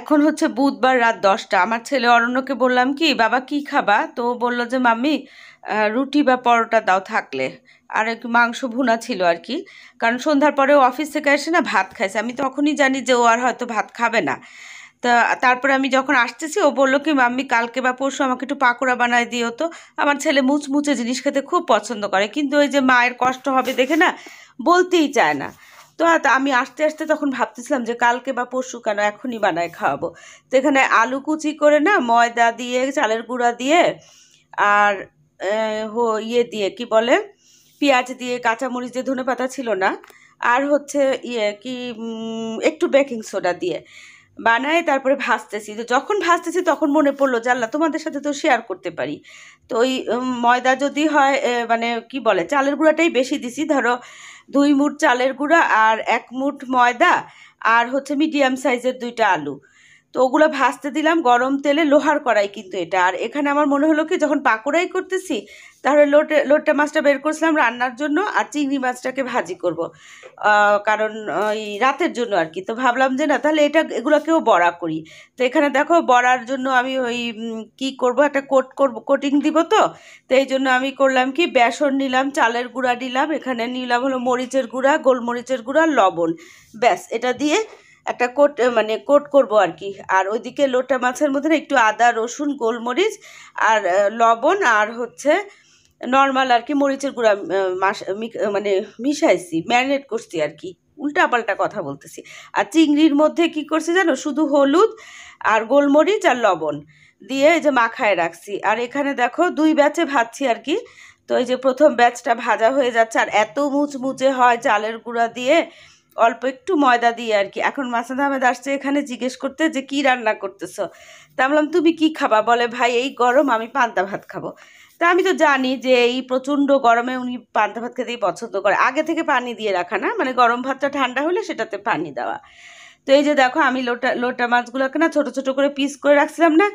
এখন হচ্ছে বুধবার রাত দশটা আমার ছেলে অরণ্যকে বললাম কি বাবা কি খাবা তো বলল যে মাম্মি রুটি বা পরোটা দাও থাকলে আর একটু মাংস ভুনা ছিল আর কি কারণ সন্ধ্যার পরে অফিস থেকে এসে না ভাত খাইছে আমি তখনই জানি যে ও আর হয়তো ভাত খাবে না তা তারপরে আমি যখন আসতেছি ও বললো কি মাম্মি কালকে বা পরশু আমাকে একটু পাকোড়া বানায় দিও তো আমার ছেলে মুচমুচে জিনিস খেতে খুব পছন্দ করে কিন্তু ওই যে মায়ের কষ্ট হবে দেখে না বলতেই চায় না তো আমি আসতে আসতে তখন ভাবতেছিলাম যে কালকে বা পরশু কেন এখনই বানায় খাওয়াবো তো এখানে আলু কুচি করে না ময়দা দিয়ে চালের গুঁড়া দিয়ে আর হো ইয়ে দিয়ে কি বলে পেঁয়াজ দিয়ে কাঁচামরিচ দিয়ে ধনে পাতা ছিল না আর হচ্ছে ইয়ে কি একটু বেকিং সোডা দিয়ে বানায় তারপরে ভাজতেছি তো যখন ভাজতেছি তখন মনে পড়লো জানলা তোমাদের সাথে তো শেয়ার করতে পারি তো ওই ময়দা যদি হয় মানে কি বলে চালের গুঁড়াটাই বেশি দিছি ধরো দুই মুঠ চালের গুঁড়া আর এক মুঠ ময়দা আর হচ্ছে মিডিয়াম সাইজের দুইটা আলু তো ওগুলো ভাজতে দিলাম গরম তেলে লোহার কড়াই কিন্তু এটা আর এখানে আমার মনে হলো কি যখন পাকোড়াই করতেছি তাহলে লোটে লোটটা মাছটা বের করছিলাম রান্নার জন্য আর চিংড়ি মাছটাকে ভাজি করব কারণ ওই রাতের জন্য আর কি তো ভাবলাম যে না তাহলে এটা এগুলোকেও বড়া করি তো এখানে দেখো বড়ার জন্য আমি ওই কি করব একটা কোট করব কোটিং দিব তো তো এই জন্য আমি করলাম কি বেসন নিলাম চালের গুঁড়া নিলাম এখানে নিলাম হলো মরিচের গুঁড়া গোলমরিচের গুঁড়া লবণ ব্যাস এটা দিয়ে একটা কোট মানে কোট করব আর কি আর ওইদিকে লোটা মাছের মধ্যে একটু আদা রসুন গোলমরিচ আর লবণ আর হচ্ছে নর্মাল আর কি মরিচের গুঁড়া মানে মিশাইছি ম্যারিনেট করছি আর কি উল্টাপাল্টা কথা বলতেছি আর চিংড়ির মধ্যে কি করছি জানো শুধু হলুদ আর গোলমরিচ আর লবণ দিয়ে এই যে মাখায় রাখছি আর এখানে দেখো দুই ব্যাচে ভাজছি আর কি তো এই যে প্রথম ব্যাচটা ভাজা হয়ে যাচ্ছে আর এত মুচমুচে হয় চালের গুঁড়া দিয়ে অল্প একটু ময়দা দিয়ে আর কি এখন মাসাদ আহমেদ আসছে এখানে জিজ্ঞেস করতে যে কি রান্না করতেছ তা বললাম তুমি কি খাবা বলে ভাই এই গরম আমি পান্তা ভাত খাবো তা আমি তো জানি যে এই প্রচণ্ড গরমে উনি পান্তা ভাত খেতেই পছন্দ করে আগে থেকে পানি দিয়ে রাখা না মানে গরম ভাতটা ঠান্ডা হলে সেটাতে পানি দেওয়া তো এই যে দেখো আমি লোটা লোটা মাছগুলোকে না ছোট ছোট করে পিস করে রাখছিলাম না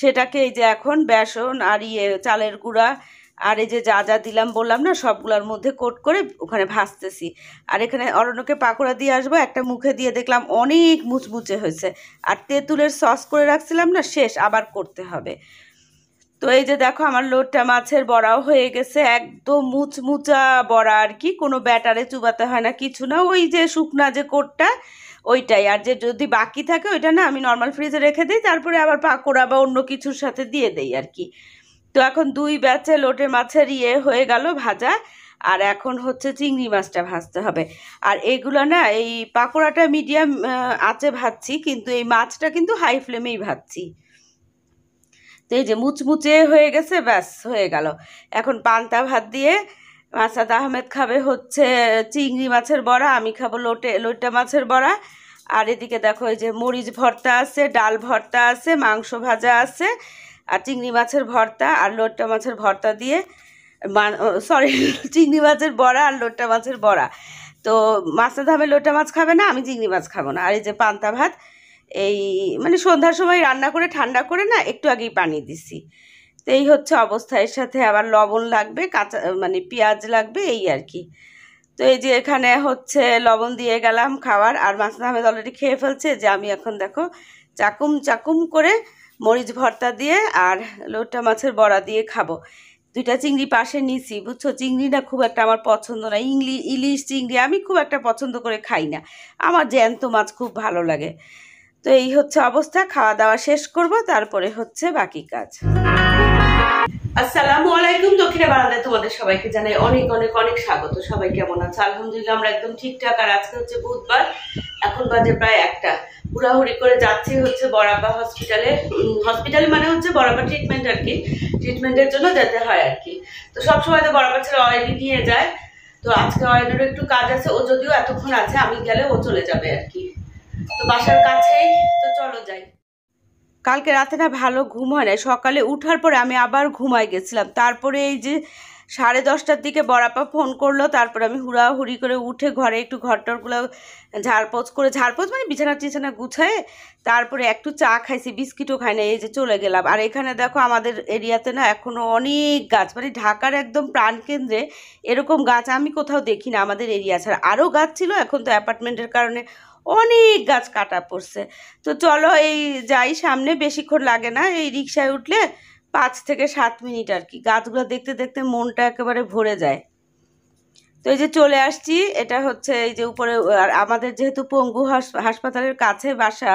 সেটাকে এই যে এখন বেসন আর ইয়ে চালের গুঁড়া আর এই যে যা যা দিলাম বললাম না সবগুলোর মধ্যে কোট করে ওখানে ভাজতেছি আর এখানে অরণ্যকে পাকোড়া দিয়ে আসবো একটা মুখে দিয়ে দেখলাম অনেক মুচমুচে হয়েছে আর তেঁতুলের সস করে রাখছিলাম না শেষ আবার করতে হবে তো এই যে দেখো আমার লোটটা মাছের বড়াও হয়ে গেছে একদম মুচমুচা বড়া আর কি কোনো ব্যাটারে চুবাতে হয় না কিছু না ওই যে শুকনা যে কোটটা ওইটাই আর যে যদি বাকি থাকে ওইটা না আমি নর্মাল ফ্রিজে রেখে দিই তারপরে আবার পাকোড়া বা অন্য কিছুর সাথে দিয়ে দেই আর কি তো এখন দুই ব্যাচে লোটে মাছের ইয়ে হয়ে গেল ভাজা আর এখন হচ্ছে চিংড়ি মাছটা ভাজতে হবে আর এগুলো না এই পাকোড়াটা মিডিয়াম আঁচে ভাজছি কিন্তু এই মাছটা কিন্তু হাই ফ্লেমেই ভাজছি তো এই যে মুচমুচে হয়ে গেছে ব্যাস হয়ে গেল এখন পান্তা ভাত দিয়ে মাসাদ আহমেদ খাবে হচ্ছে চিংড়ি মাছের বড়া আমি খাবো লোটে লোটা মাছের বড়া আর এদিকে দেখো এই যে মরিচ ভর্তা আছে ডাল ভর্তা আছে মাংস ভাজা আছে আর চিংড়ি মাছের ভর্তা আর লোট্টা মাছের ভর্তা দিয়ে সরি চিংড়ি মাছের বড়া আর লোট্টা মাছের বড়া তো মাছটা ধামে লোটা মাছ খাবে না আমি চিংড়ি মাছ খাবো না আর এই যে পান্তা ভাত এই মানে সন্ধ্যার সময় রান্না করে ঠান্ডা করে না একটু আগেই পানি দিছি তো এই হচ্ছে অবস্থা এর সাথে আবার লবণ লাগবে কাঁচা মানে পেঁয়াজ লাগবে এই আর কি তো এই যে এখানে হচ্ছে লবণ দিয়ে গেলাম খাওয়ার আর মাছটা ধামে অলরেডি খেয়ে ফেলছে যে আমি এখন দেখো চাকুম চাকুম করে মরিচ ভর্তা দিয়ে আর লোটা মাছের বড়া দিয়ে খাবো দুইটা চিংড়ি পাশে নিছি বুঝছো চিংড়িটা খুব একটা আমার পছন্দ না ইংলি ইলিশ চিংড়ি আমি খুব একটা পছন্দ করে খাই না আমার জ্যান্ত মাছ খুব ভালো লাগে তো এই হচ্ছে অবস্থা খাওয়া দাওয়া শেষ করব তারপরে হচ্ছে বাকি কাজ আসসালামু আলাইকুম দক্ষিণে বারান্দায় তোমাদের সবাইকে জানাই অনেক অনেক অনেক স্বাগত সবাই কেমন আছো আলহামদুলিল্লাহ আমরা একদম ঠিকঠাক আর আজকে হচ্ছে বুধবার এখন বাজে প্রায় একটা হুড়াহুড়ি করে যাচ্ছি হচ্ছে বরাবা হসপিটালে হসপিটাল মানে হচ্ছে বরাবা ট্রিটমেন্ট আর কি ট্রিটমেন্টের জন্য যেতে হয় আর কি তো সবসময় তো বরাবা ছেলে অয়েলি নিয়ে যায় তো আজকে অয়েলেরও একটু কাজ আছে ও যদিও এতক্ষণ আছে আমি গেলে ও চলে যাবে আর কি তো বাসার কাছেই তো চলো যাই কালকে রাতে না ভালো ঘুম হয় না সকালে উঠার পরে আমি আবার ঘুমাই গেছিলাম তারপরে এই যে সাড়ে দশটার দিকে বড়াপা ফোন করলো তারপর আমি হুড়াহুড়ি করে উঠে ঘরে একটু ঘরটরগুলো ঝাড়পোচ করে ঝাড়পোচ মানে বিছানা টিছানা গুছায়ে তারপরে একটু চা খাইছি বিস্কিটও খাই না এই যে চলে গেলাম আর এখানে দেখো আমাদের এরিয়াতে না এখনও অনেক গাছ মানে ঢাকার একদম প্রাণকেন্দ্রে এরকম গাছ আমি কোথাও দেখি না আমাদের এরিয়া ছাড়া আরও গাছ ছিল এখন তো অ্যাপার্টমেন্টের কারণে অনেক গাছ কাটা পড়ছে তো চলো এই যাই সামনে বেশিক্ষণ লাগে না এই রিক্সায় উঠলে পাঁচ থেকে সাত মিনিট আর কি গাছগুলো দেখতে দেখতে মনটা একেবারে ভরে যায় তো এই যে চলে আসছি এটা হচ্ছে এই যে উপরে আর আমাদের যেহেতু পঙ্গু হাসপাতালের কাছে বাসা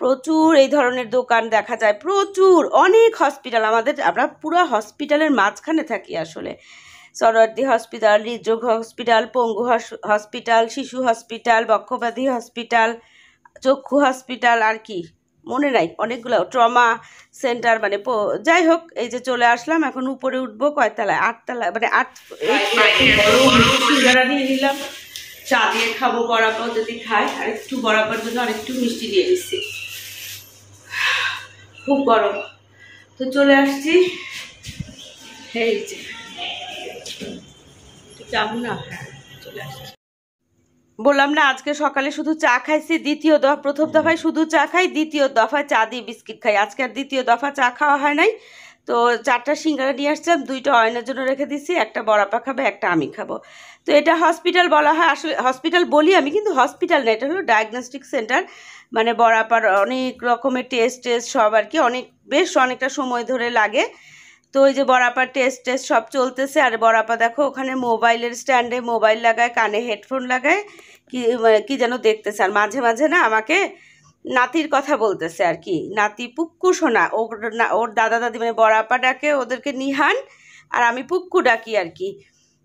প্রচুর এই ধরনের দোকান দেখা যায় প্রচুর অনেক হসপিটাল আমাদের আমরা পুরো হসপিটালের মাঝখানে থাকি আসলে সরোয়ার্দি হসপিটাল হৃদযোগ হসপিটাল পঙ্গু হসপিটাল শিশু হসপিটাল বক্ষব্যাধি হসপিটাল চক্ষু হসপিটাল আর কি মনে নাই অনেকগুলো ট্রমা সেন্টার মানে যাই হোক এই যে চলে আসলাম এখন উপরে উঠবো কয়তলায় আটতলায় মানে আট সিঙ্গারা নিয়ে নিলাম চা দিয়ে খাবো বরাপাও যদি খাই আর একটু বরাবর জন্য আরেকটু মিষ্টি নিয়ে দিচ্ছি খুব গরম তো চলে আসছি এই যে যাবো না হ্যাঁ চলে আসছি বললাম না আজকে সকালে শুধু চা খাইছি দ্বিতীয় দফা প্রথম দফায় শুধু চা খাই দ্বিতীয় দফায় চা দিয়ে বিস্কিট খাই আজকে আর দ্বিতীয় দফা চা খাওয়া হয় নাই তো চারটা সিঙ্গারা নিয়ে আসছিলাম দুইটা অয়নের জন্য রেখে দিছি একটা বড়াপা খাবে একটা আমি খাবো তো এটা হসপিটাল বলা হয় আসলে হসপিটাল বলি আমি কিন্তু হসপিটাল না এটা হলো ডায়াগনস্টিক সেন্টার মানে বড়াপার অনেক রকমের টেস্ট টেস্ট সব আর কি অনেক বেশ অনেকটা সময় ধরে লাগে তো ওই যে বরাপার টেস্ট টেস্ট সব চলতেছে আর বরাপা দেখো ওখানে মোবাইলের স্ট্যান্ডে মোবাইল লাগায় কানে হেডফোন লাগায় কি মানে কি যেন দেখতেছে আর মাঝে মাঝে না আমাকে নাতির কথা বলতেছে আর কি নাতি পুক্কু শোনা ওর ওর দাদা দাদি মানে বরাপা ডাকে ওদেরকে নিহান আর আমি পুক্কু ডাকি আর কি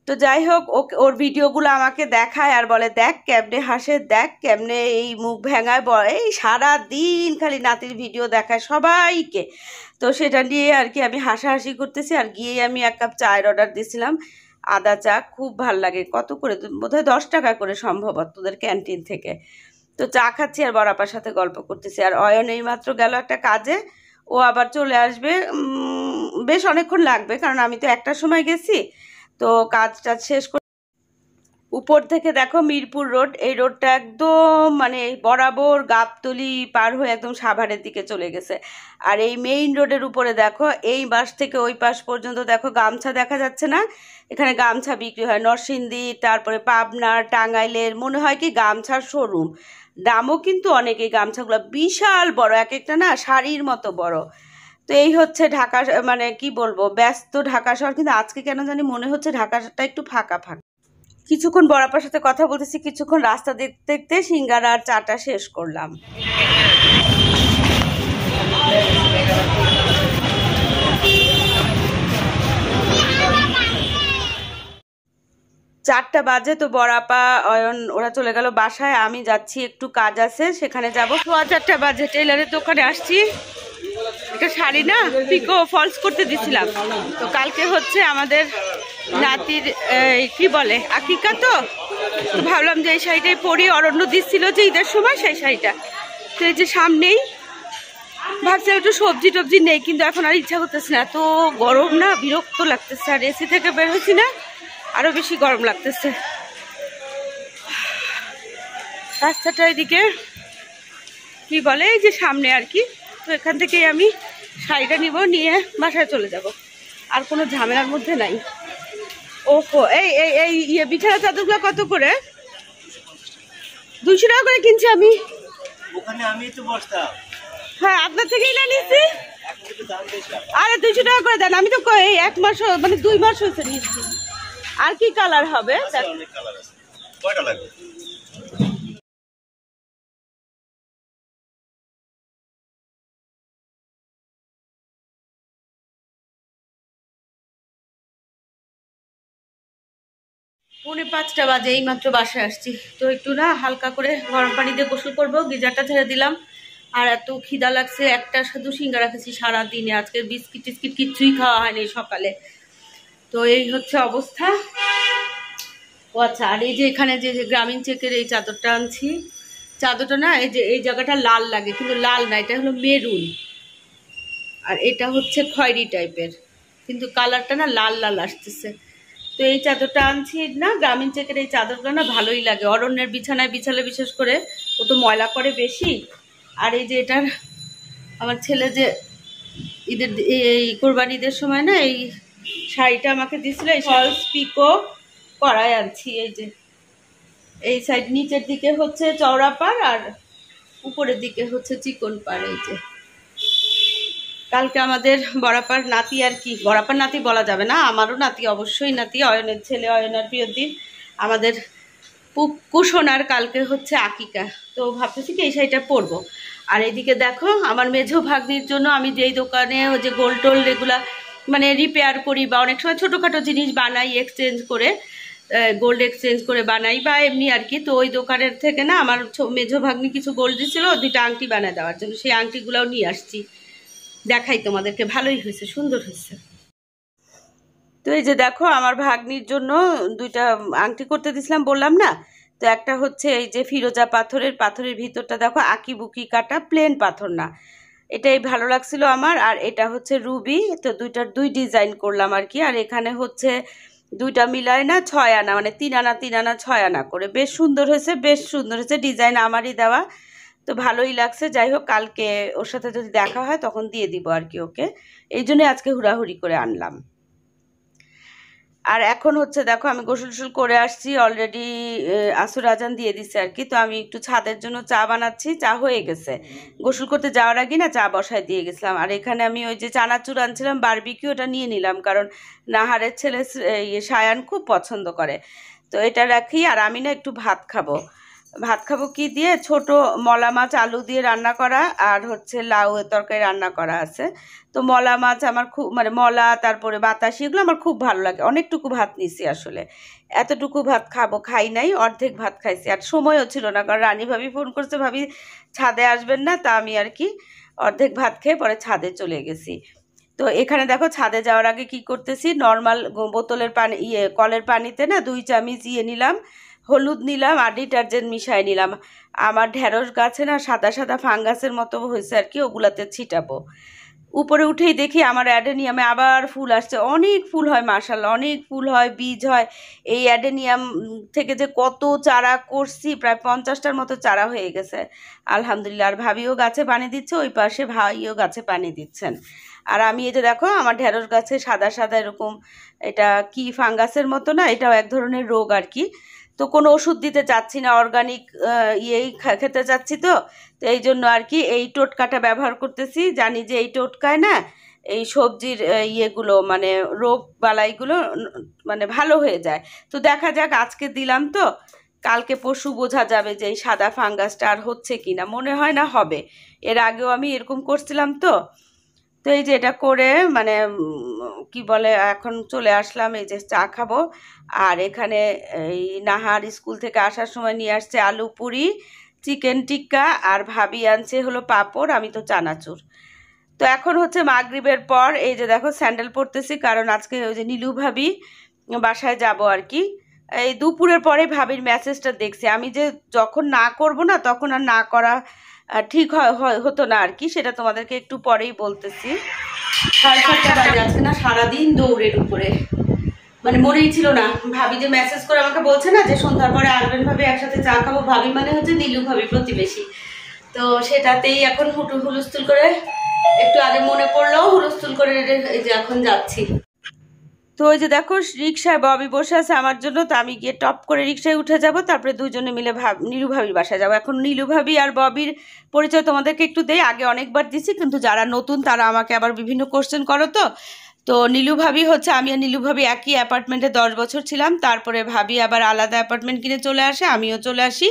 তো যাই হোক ওকে ওর ভিডিওগুলো আমাকে দেখায় আর বলে দেখ কেমনে হাসে দেখ কেমনে এই মুখ ভেঙায় বল এই সারা দিন খালি নাতির ভিডিও দেখায় সবাইকে তো সেটা নিয়ে আর কি আমি হাসাহাসি করতেছি আর গিয়ে আমি এক কাপ চায়ের অর্ডার দিয়েছিলাম আদা চা খুব ভাল লাগে কত করে বোধহয় দশ টাকা করে সম্ভব তোদের ক্যান্টিন থেকে তো চা খাচ্ছি আর বড়াপার সাথে গল্প করতেছি আর অয়ন এই মাত্র গেল একটা কাজে ও আবার চলে আসবে বেশ অনেকক্ষণ লাগবে কারণ আমি তো একটা সময় গেছি তো কাজটা শেষ করে উপর থেকে দেখো মিরপুর রোড এই রোডটা একদম মানে বরাবর গাবতলি পার হয়ে একদম সাভারের দিকে চলে গেছে আর এই মেইন রোডের উপরে দেখো এই বাস থেকে ওই পাশ পর্যন্ত দেখো গামছা দেখা যাচ্ছে না এখানে গামছা বিক্রি হয় নরসিংদী তারপরে পাবনা টাঙ্গাইলের মনে হয় কি গামছার শোরুম দামও কিন্তু অনেক এই গামছাগুলো বিশাল বড় এক একটা না শাড়ির মতো বড় তো এই হচ্ছে ঢাকা মানে কি বলবো ব্যস্ত ঢাকা শহর কিন্তু আজকে কেন জানি মনে হচ্ছে ঢাকাটা একটু ফাঁকা ফাঁকা কিছুক্ষণ বরাপার সাথে কথা বলতেছি কিছুক্ষণ রাস্তা দেখতে দেখতে সিঙ্গার আর চাটা শেষ করলাম চারটা বাজে তো বড়াপা অয়ন ওরা চলে গেল বাসায় আমি যাচ্ছি একটু কাজ আছে সেখানে যাবো সোয়া চারটা বাজে টেলারের দোকানে আসছি একটা শাড়ি না পিকো ফলস করতে দিছিলাম তো কালকে হচ্ছে আমাদের নাতির কি বলে আকিকা তো তো ভাবলাম যে এই শাড়িটাই পরি অরণ্য দিচ্ছিল যে ঈদের সময় সেই শাড়িটা তো এই যে সামনেই ভাবছিলাম একটু সবজি টবজি নেই কিন্তু এখন আর ইচ্ছা করতেছে না এত গরম না বিরক্ত লাগতেছে আর এসি থেকে বের হয়েছি না আরও বেশি গরম লাগতেছে রাস্তাটা এদিকে কি বলে এই যে সামনে আর কি তো এখান থেকেই আমি শাড়িটা নিব নিয়ে বাসায় চলে যাব আর কোনো ঝামেলার মধ্যে নাই ওহো এই এই এই ইয়ে বিছানা চাদরগুলো কত করে দুশো টাকা করে কিনছি আমি হ্যাঁ আপনার থেকেই না নিচ্ছি আরে দুশো টাকা করে দেন আমি তো এই এক মাস মানে দুই মাস হয়েছে নিচ্ছি আর কি কালার হবে পৌনে পাঁচটা বাজে এই মাত্র বাসায় আসছি তো একটু না হালকা করে গরম পানি দিয়ে গোসল করবো গিজারটা ছেড়ে দিলাম আর এত খিদা লাগছে একটা শুধু সিঙ্গারা রাখেছি সারাদিনে আজকে বিস্কিট টিস্কিট কিচ্ছুই খাওয়া হয়নি সকালে তো এই হচ্ছে অবস্থা ও আচ্ছা আর এই যে এখানে যে গ্রামীণ চেকের এই চাদরটা আনছি চাদরটা না এই যে এই জায়গাটা লাল লাগে কিন্তু লাল না এটা হলো মেরুন আর এটা হচ্ছে খয়েরি টাইপের কিন্তু কালারটা না লাল লাল আসতেছে তো এই চাদরটা আনছি না গ্রামীণ চেকের এই চাদরগুলো না ভালোই লাগে অরণ্যের বিছানায় বিছালে বিশেষ করে ও তো ময়লা করে বেশি আর এই যে এটার আমার ছেলে যে ঈদের এই কোরবানি ঈদের সময় না এই শাড়িটা আমাকে দিয়েছিল এই ফলস পিকো করায় আনছি এই যে এই সাইড নিচের দিকে হচ্ছে চওড়া পাড় আর উপরের দিকে হচ্ছে চিকন পাড় এই যে কালকে আমাদের বরাপার নাতি আর কি বরাপার নাতি বলা যাবে না আমারও নাতি অবশ্যই নাতি অয়নের ছেলে অয়নার দিন আমাদের কুশোনার কালকে হচ্ছে আকিকা তো ভাবতেছি কি এই শাড়িটা পরবো আর এদিকে দেখো আমার মেঝো ভাগ্নির জন্য আমি যেই দোকানে যে গোল টোল এগুলা মানে রিপেয়ার করি বা অনেক সময় ছোটোখাটো জিনিস বানাই এক্সচেঞ্জ করে গোল্ড এক্সচেঞ্জ করে বানাই বা এমনি আর কি তো ওই দোকানের থেকে না আমার মেঝো ভাগ্নি কিছু গোল্ড দিচ্ছিলো দুটা আংটি বানায় দেওয়ার জন্য সেই আংটিগুলোও নিয়ে আসছি দেখাই তোমাদেরকে ভালোই হয়েছে সুন্দর হয়েছে তো এই যে দেখো আমার ভাগ্নির জন্য দুইটা আংটি করতে দিছিলাম বললাম না তো একটা হচ্ছে এই যে ফিরোজা পাথরের পাথরের ভিতরটা দেখো আঁকিবুকি কাটা প্লেন পাথর না এটাই ভালো লাগছিল আমার আর এটা হচ্ছে রুবি তো দুইটার দুই ডিজাইন করলাম আর কি আর এখানে হচ্ছে দুইটা মিলায় না ছয় আনা মানে তিন আনা তিন আনা ছয় আনা করে বেশ সুন্দর হয়েছে বেশ সুন্দর হয়েছে ডিজাইন আমারই দেওয়া তো ভালোই লাগছে যাই হোক কালকে ওর সাথে যদি দেখা হয় তখন দিয়ে দিব আর কি ওকে এই জন্যই আজকে হুড়াহুড়ি করে আনলাম আর এখন হচ্ছে দেখো আমি গোসল টোসল করে আসছি অলরেডি আসর আজান দিয়ে দিচ্ছে আর কি তো আমি একটু ছাদের জন্য চা বানাচ্ছি চা হয়ে গেছে গোসল করতে যাওয়ার আগে না চা বসায় দিয়ে গেছিলাম আর এখানে আমি ওই যে চানাচুর আনছিলাম বারবিকিউ ওটা নিয়ে নিলাম কারণ নাহারের ছেলে ইয়ে, সায়ান খুব পছন্দ করে তো এটা রাখি আর আমি না একটু ভাত খাবো ভাত খাবো কি দিয়ে ছোট মলা মাছ আলু দিয়ে রান্না করা আর হচ্ছে লাউ তরকারি রান্না করা আছে তো মলা মাছ আমার খুব মানে মলা তারপরে বাতাসি এগুলো আমার খুব ভালো লাগে অনেকটুকু ভাত নিছি আসলে এতটুকু ভাত খাবো খাই নাই অর্ধেক ভাত খাইছি আর সময়ও ছিল না কারণ রানী ভাবি ফোন করছে ভাবি ছাদে আসবেন না তা আমি আর কি অর্ধেক ভাত খেয়ে পরে ছাদে চলে গেছি তো এখানে দেখো ছাদে যাওয়ার আগে কি করতেছি নর্মাল বোতলের পানি ইয়ে কলের পানিতে না দুই চামিচ ইয়ে নিলাম হলুদ নিলাম আর ডিটারজেন্ট মিশাই নিলাম আমার ঢ্যাঁড়স গাছে না সাদা সাদা ফাঙ্গাসের মতো হয়েছে আর কি ওগুলাতে ছিটাবো উপরে উঠেই দেখি আমার অ্যাডেনিয়ামে আবার ফুল আসছে অনেক ফুল হয় মার্শাল অনেক ফুল হয় বীজ হয় এই অ্যাডেনিয়াম থেকে যে কত চারা করছি প্রায় পঞ্চাশটার মতো চারা হয়ে গেছে আলহামদুলিল্লাহ আর ভাবিও গাছে পানি দিচ্ছে ওই পাশে ভাইও গাছে পানি দিচ্ছেন আর আমি যে দেখো আমার ঢ্যাঁড়স গাছে সাদা সাদা এরকম এটা কি ফাঙ্গাসের মতো না এটাও এক ধরনের রোগ আর কি তো কোনো ওষুধ দিতে চাচ্ছি না অর্গানিক ইয়েই খেতে চাচ্ছি তো তো এই জন্য আর কি এই টোটকাটা ব্যবহার করতেছি জানি যে এই টোটকায় না এই সবজির ইয়েগুলো মানে রোগ বালাইগুলো মানে ভালো হয়ে যায় তো দেখা যাক আজকে দিলাম তো কালকে পশু বোঝা যাবে যে এই সাদা ফাঙ্গাসটা আর হচ্ছে কি না মনে হয় না হবে এর আগেও আমি এরকম করছিলাম তো তো এই যে এটা করে মানে কি বলে এখন চলে আসলাম এই যে চা খাবো আর এখানে এই নাহার স্কুল থেকে আসার সময় নিয়ে আসছে আলু পুরি চিকেন টিক্কা আর ভাবি আনছে হলো পাপড় আমি তো চানাচুর তো এখন হচ্ছে মাগরিবের পর এই যে দেখো স্যান্ডেল পরতেছি কারণ আজকে ওই যে নীলু ভাবি বাসায় যাব আর কি এই দুপুরের পরে ভাবির মেসেজটা দেখছি আমি যে যখন না করব না তখন আর না করা ঠিক হয় হতো না আর কি সেটা তোমাদেরকে একটু পরেই বলতেছি না সারাদিন দৌড়ের উপরে মানে মনেই ছিল না ভাবি যে মেসেজ করে আমাকে বলছে না যে সন্ধ্যার পরে আসবেন ভাবে একসাথে চা খাবো ভাবি মানে হচ্ছে দিলু ভাবি প্রতিবেশী তো সেটাতেই এখন হুটু হুলস্থুল করে একটু আগে মনে পড়লো হুলস্থুল করে এই যে এখন যাচ্ছি তো ওই যে দেখো রিক্সায় ববি বসে আছে আমার জন্য তো আমি গিয়ে টপ করে রিক্সায় উঠে যাব তারপরে দুজনে মিলে ভাব নীলুভাবির বাসায় যাবো এখন নীলুভাবি আর ববির পরিচয় তোমাদেরকে একটু দেই আগে অনেকবার দিছি কিন্তু যারা নতুন তারা আমাকে আবার বিভিন্ন কোশ্চেন করো তো তো নীলু ভাবি হচ্ছে আমি আর নীলু ভাবি একই অ্যাপার্টমেন্টে দশ বছর ছিলাম তারপরে ভাবি আবার আলাদা অ্যাপার্টমেন্ট কিনে চলে আসে আমিও চলে আসি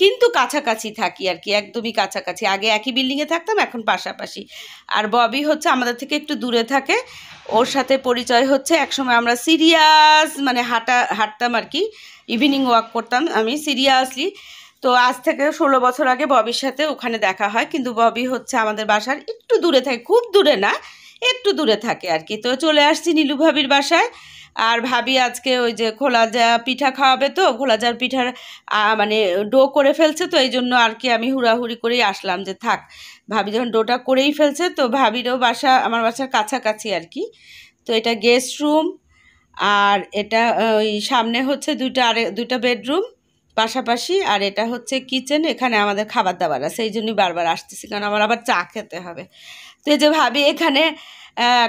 কিন্তু কাছাকাছি থাকি আর কি একদমই কাছাকাছি আগে একই বিল্ডিংয়ে থাকতাম এখন পাশাপাশি আর ববি হচ্ছে আমাদের থেকে একটু দূরে থাকে ওর সাথে পরিচয় হচ্ছে একসময় আমরা সিরিয়াস মানে হাঁটা হাঁটতাম আর কি ইভিনিং ওয়াক করতাম আমি সিরিয়াসলি তো আজ থেকে ষোলো বছর আগে ববির সাথে ওখানে দেখা হয় কিন্তু ববি হচ্ছে আমাদের বাসার একটু দূরে থাকে খুব দূরে না একটু দূরে থাকে আর কি তো চলে আসছি নীলু ভাবির বাসায় আর ভাবি আজকে ওই যে খোলা যা পিঠা খাওয়াবে তো খোলাজার পিঠার মানে ডো করে ফেলছে তো এই জন্য আর কি আমি হুড়াহুড়ি করেই আসলাম যে থাক ভাবি যখন ডোটা করেই ফেলছে তো ভাবিরও বাসা আমার বাসার কাছাকাছি আর কি তো এটা গেস্ট রুম আর এটা ওই সামনে হচ্ছে দুইটা আরে দুইটা বেডরুম পাশাপাশি আর এটা হচ্ছে কিচেন এখানে আমাদের খাবার দাবার আছে এই জন্যই বারবার আসতেছি কারণ আমার আবার চা খেতে হবে তো এই যে ভাবি এখানে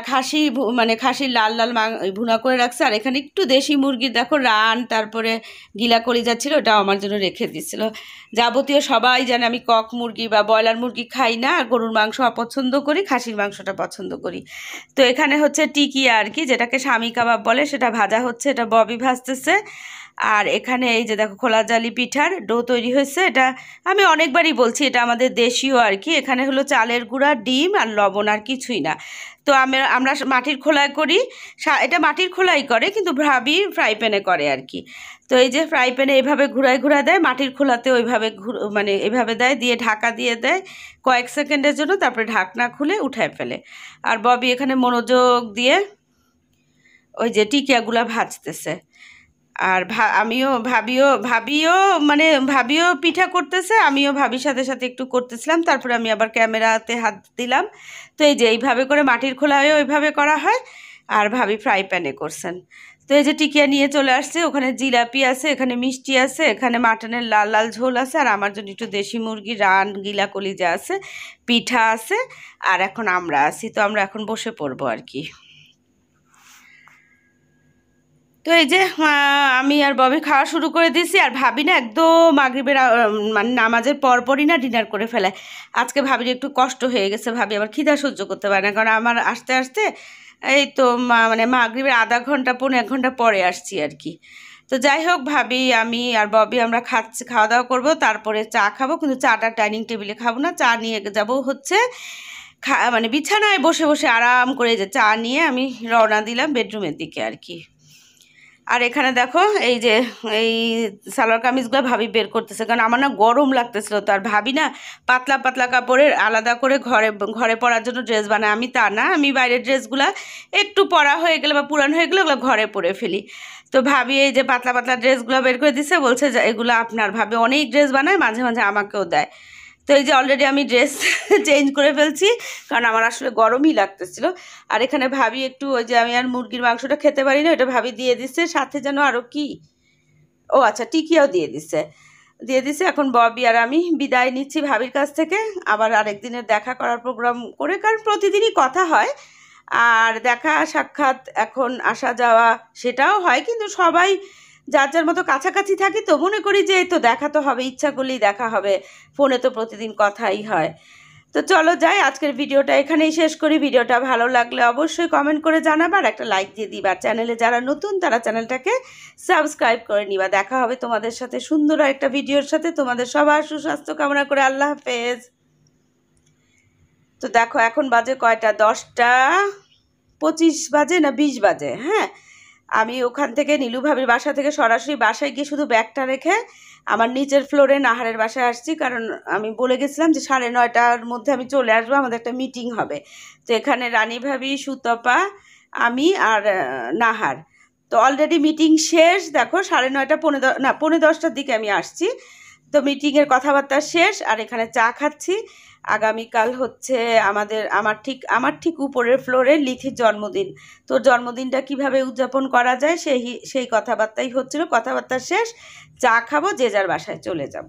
খাসি মানে খাসির লাল লাল ভুনা করে রাখছে আর এখানে একটু দেশি মুরগির দেখো রান তারপরে গিলা করি যাচ্ছিল ওটা আমার জন্য রেখে দিচ্ছিল যাবতীয় সবাই জানে আমি কক মুরগি বা ব্রয়লার মুরগি খাই না আর গরুর মাংস অপছন্দ করি খাসির মাংসটা পছন্দ করি তো এখানে হচ্ছে টিকি আর কি যেটাকে স্বামী কাবাব বলে সেটা ভাজা হচ্ছে এটা ববি ভাজতেছে আর এখানে এই যে দেখো খোলা জালি পিঠার ডো তৈরি হয়েছে এটা আমি অনেকবারই বলছি এটা আমাদের দেশীয় আর কি এখানে হলো চালের গুঁড়া ডিম আর লবণ আর কিছুই না তো আমরা আমরা মাটির খোলায় করি এটা মাটির খোলাই করে কিন্তু ভাবি ফ্রাই প্যানে করে আর কি তো এই যে ফ্রাই প্যানে এইভাবে ঘুরায় ঘুরায় দেয় মাটির খোলাতে ওইভাবে মানে এভাবে দেয় দিয়ে ঢাকা দিয়ে দেয় কয়েক সেকেন্ডের জন্য তারপরে ঢাকনা খুলে উঠায় ফেলে আর ববি এখানে মনোযোগ দিয়ে ওই যে টিকিয়াগুলা ভাজতেছে আর আমিও ভাবিও ভাবিও মানে ভাবিও পিঠা করতেছে আমিও ভাবির সাথে সাথে একটু করতেছিলাম তারপরে আমি আবার ক্যামেরাতে হাত দিলাম তো এই যে এইভাবে করে মাটির খোলা হয়ে ওইভাবে করা হয় আর ভাবি ফ্রাই প্যানে করছেন তো এই যে টিকিয়া নিয়ে চলে আসছে ওখানে জিলাপি আছে এখানে মিষ্টি আছে এখানে মাটনের লাল লাল ঝোল আছে আর আমার জন্য একটু দেশি মুরগি রান গিলা কলিজা আছে পিঠা আছে আর এখন আমরা আছি তো আমরা এখন বসে পড়বো আর কি তো এই যে হ্যাঁ, আমি আর ববি খাওয়া শুরু করে দিয়েছি আর ভাবি না একদম আগ্রীবের মানে নামাজের পরপরই না ডিনার করে ফেলে আজকে ভাবির একটু কষ্ট হয়ে গেছে ভাবি আবার খিদা সহ্য করতে পারে না কারণ আমার আসতে আসতে এই তো মানে মাগরিবের আধা ঘন্টা পৌনে এক ঘন্টা পরে আসছি আর কি তো যাই হোক ভাবি আমি আর ববি আমরা খাচ্ছি খাওয়া দাওয়া করবো তারপরে চা খাবো কিন্তু চাটা ডাইনিং টেবিলে খাবো না চা নিয়ে যাব হচ্ছে খা মানে বিছানায় বসে বসে আরাম করে যে চা নিয়ে আমি রওনা দিলাম বেডরুমের দিকে আর কি আর এখানে দেখো এই যে এই সালোয়ার কামিজগুলো ভাবি বের করতেছে কারণ আমার না গরম লাগতেছিল তো আর ভাবি না পাতলা পাতলা কাপড়ের আলাদা করে ঘরে ঘরে পরার জন্য ড্রেস বানাই আমি তা না আমি বাইরের ড্রেসগুলা একটু পরা হয়ে গেলে বা পুরান হয়ে গেলে ওগুলো ঘরে পরে ফেলি তো ভাবি এই যে পাতলা পাতলা ড্রেসগুলো বের করে দিছে বলছে যে এগুলো আপনার ভাবে অনেক ড্রেস বানায় মাঝে মাঝে আমাকেও দেয় তো এই যে অলরেডি আমি ড্রেস চেঞ্জ করে ফেলছি কারণ আমার আসলে গরমই লাগতেছিল আর এখানে ভাবি একটু ওই যে আমি আর মুরগির মাংসটা খেতে পারি না ওটা ভাবি দিয়ে দিচ্ছে সাথে যেন আরও কি ও আচ্ছা টিকিয়াও দিয়ে দিচ্ছে দিয়ে দিছে এখন ববি আর আমি বিদায় নিচ্ছি ভাবির কাছ থেকে আবার আরেক দিনের দেখা করার প্রোগ্রাম করে কারণ প্রতিদিনই কথা হয় আর দেখা সাক্ষাৎ এখন আসা যাওয়া সেটাও হয় কিন্তু সবাই যার যার মতো কাছাকাছি থাকি তো মনে করি যে তো দেখা তো হবে ইচ্ছা করলেই দেখা হবে ফোনে তো প্রতিদিন কথাই হয় তো চলো যাই আজকের ভিডিওটা এখানেই শেষ করি ভিডিওটা ভালো লাগলে অবশ্যই কমেন্ট করে জানাবার একটা লাইক দিয়ে দিবা চ্যানেলে যারা নতুন তারা চ্যানেলটাকে সাবস্ক্রাইব করে নিবা দেখা হবে তোমাদের সাথে সুন্দর একটা ভিডিওর সাথে তোমাদের সবার সুস্বাস্থ্য কামনা করে আল্লাহ হাফেজ তো দেখো এখন বাজে কয়টা দশটা পঁচিশ বাজে না বিশ বাজে হ্যাঁ আমি ওখান থেকে নীলুভাবির বাসা থেকে সরাসরি বাসায় গিয়ে শুধু ব্যাগটা রেখে আমার নিচের ফ্লোরে নাহারের বাসায় আসছি কারণ আমি বলে গেছিলাম যে সাড়ে নয়টার মধ্যে আমি চলে আসবো আমাদের একটা মিটিং হবে তো এখানে রানী ভাবি সুতপা আমি আর নাহার তো অলরেডি মিটিং শেষ দেখো সাড়ে নয়টা পনেরো না পনেরো দশটার দিকে আমি আসছি তো মিটিংয়ের কথাবার্তা শেষ আর এখানে চা খাচ্ছি আগামীকাল হচ্ছে আমাদের আমার ঠিক আমার ঠিক উপরের ফ্লোরে লিথির জন্মদিন তো জন্মদিনটা কিভাবে উদযাপন করা যায় সেই সেই কথাবার্তাই হচ্ছিল কথাবার্তা শেষ চা খাবো যে যার বাসায় চলে যাব